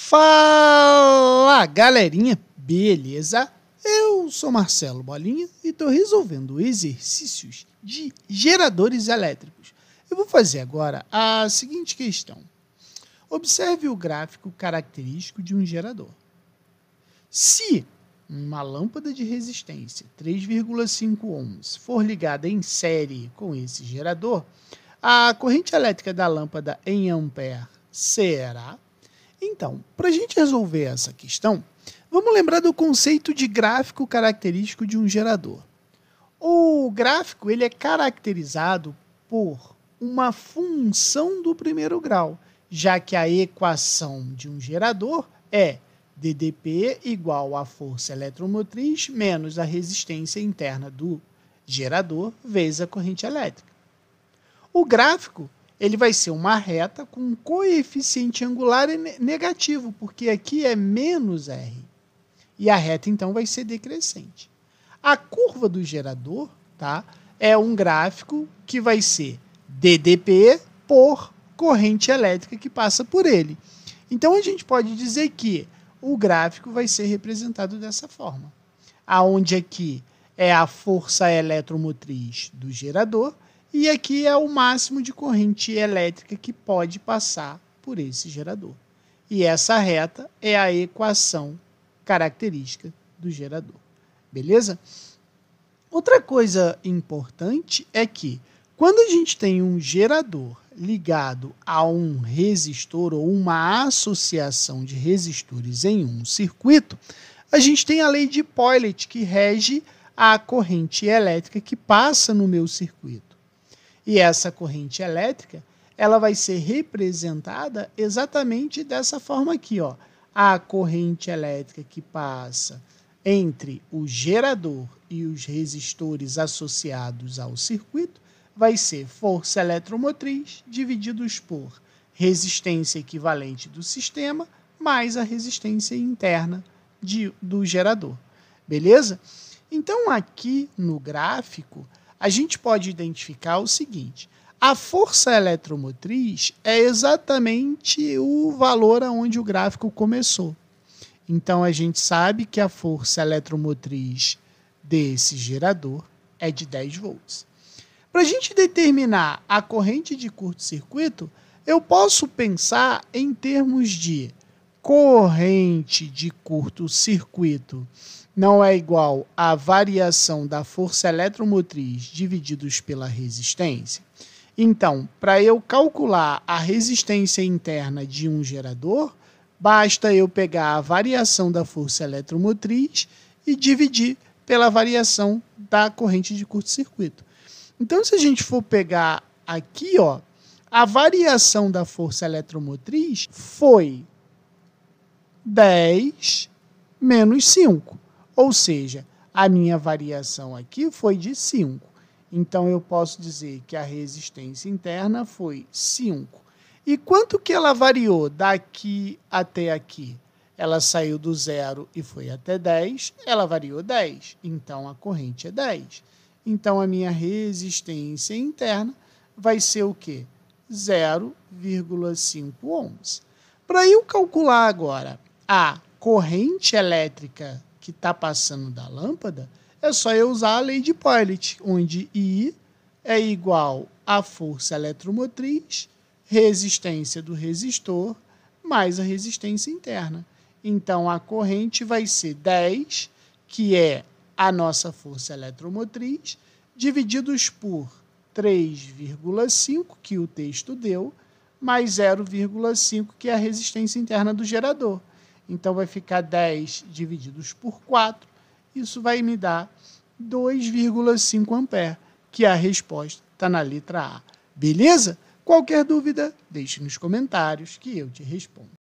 Fala galerinha, beleza? Eu sou Marcelo Bolinha e estou resolvendo exercícios de geradores elétricos. Eu vou fazer agora a seguinte questão. Observe o gráfico característico de um gerador. Se uma lâmpada de resistência 3,5 ohms for ligada em série com esse gerador, a corrente elétrica da lâmpada em ampere será então, para a gente resolver essa questão, vamos lembrar do conceito de gráfico característico de um gerador. O gráfico ele é caracterizado por uma função do primeiro grau, já que a equação de um gerador é DDP igual à força eletromotriz menos a resistência interna do gerador vezes a corrente elétrica. O gráfico ele vai ser uma reta com um coeficiente angular negativo, porque aqui é menos r. E a reta então vai ser decrescente. A curva do gerador, tá? É um gráfico que vai ser DDP por corrente elétrica que passa por ele. Então a gente pode dizer que o gráfico vai ser representado dessa forma, aonde aqui é a força eletromotriz do gerador e aqui é o máximo de corrente elétrica que pode passar por esse gerador. E essa reta é a equação característica do gerador. Beleza? Outra coisa importante é que quando a gente tem um gerador ligado a um resistor ou uma associação de resistores em um circuito, a gente tem a lei de Poilet que rege a corrente elétrica que passa no meu circuito. E essa corrente elétrica, ela vai ser representada exatamente dessa forma aqui, ó. A corrente elétrica que passa entre o gerador e os resistores associados ao circuito vai ser força eletromotriz divididos por resistência equivalente do sistema mais a resistência interna de, do gerador. Beleza? Então, aqui no gráfico, a gente pode identificar o seguinte: a força eletromotriz é exatamente o valor aonde o gráfico começou. Então a gente sabe que a força eletromotriz desse gerador é de 10 volts. Para a gente determinar a corrente de curto-circuito, eu posso pensar em termos de corrente de curto-circuito não é igual à variação da força eletromotriz divididos pela resistência? Então, para eu calcular a resistência interna de um gerador, basta eu pegar a variação da força eletromotriz e dividir pela variação da corrente de curto-circuito. Então, se a gente for pegar aqui, ó, a variação da força eletromotriz foi 10 menos 5. Ou seja, a minha variação aqui foi de 5. Então eu posso dizer que a resistência interna foi 5. E quanto que ela variou daqui até aqui? Ela saiu do zero e foi até 10, ela variou 10. Então a corrente é 10. Então a minha resistência interna vai ser o quê? 0,511. Para eu calcular agora a corrente elétrica que está passando da lâmpada, é só eu usar a lei de Poilet, onde I é igual à força eletromotriz, resistência do resistor, mais a resistência interna. Então, a corrente vai ser 10, que é a nossa força eletromotriz, divididos por 3,5, que o texto deu, mais 0,5, que é a resistência interna do gerador. Então vai ficar 10 divididos por 4. Isso vai me dar 2,5 A, que é a resposta está na letra A. Beleza? Qualquer dúvida, deixe nos comentários que eu te respondo.